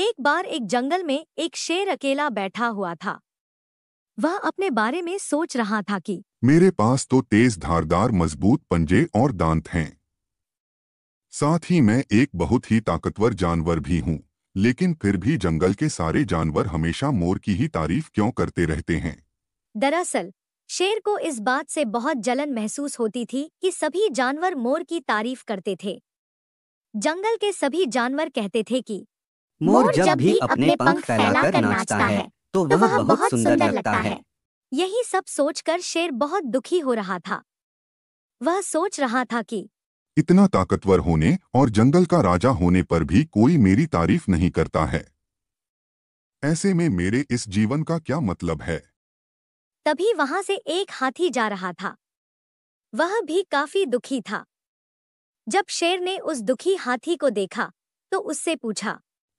एक बार एक जंगल में एक शेर अकेला बैठा हुआ था वह अपने बारे में सोच रहा था कि मेरे पास तो तेज धारदार मजबूत पंजे और दांत हैं साथ ही मैं एक बहुत ही ताकतवर जानवर भी हूँ लेकिन फिर भी जंगल के सारे जानवर हमेशा मोर की ही तारीफ क्यों करते रहते हैं दरअसल शेर को इस बात से बहुत जलन महसूस होती थी कि सभी जानवर मोर की तारीफ करते थे जंगल के सभी जानवर कहते थे कि मोर जब भी अपने पंख फैलाकर नाचता है तो, तो वह बहुत सुंदर लगता है यही सब सोचकर शेर बहुत दुखी हो रहा था वह सोच रहा था कि इतना ताकतवर होने और जंगल का राजा होने पर भी कोई मेरी तारीफ नहीं करता है ऐसे में मेरे इस जीवन का क्या मतलब है तभी वहां से एक हाथी जा रहा था वह भी काफी दुखी था जब शेर ने उस दुखी हाथी को देखा तो उससे पूछा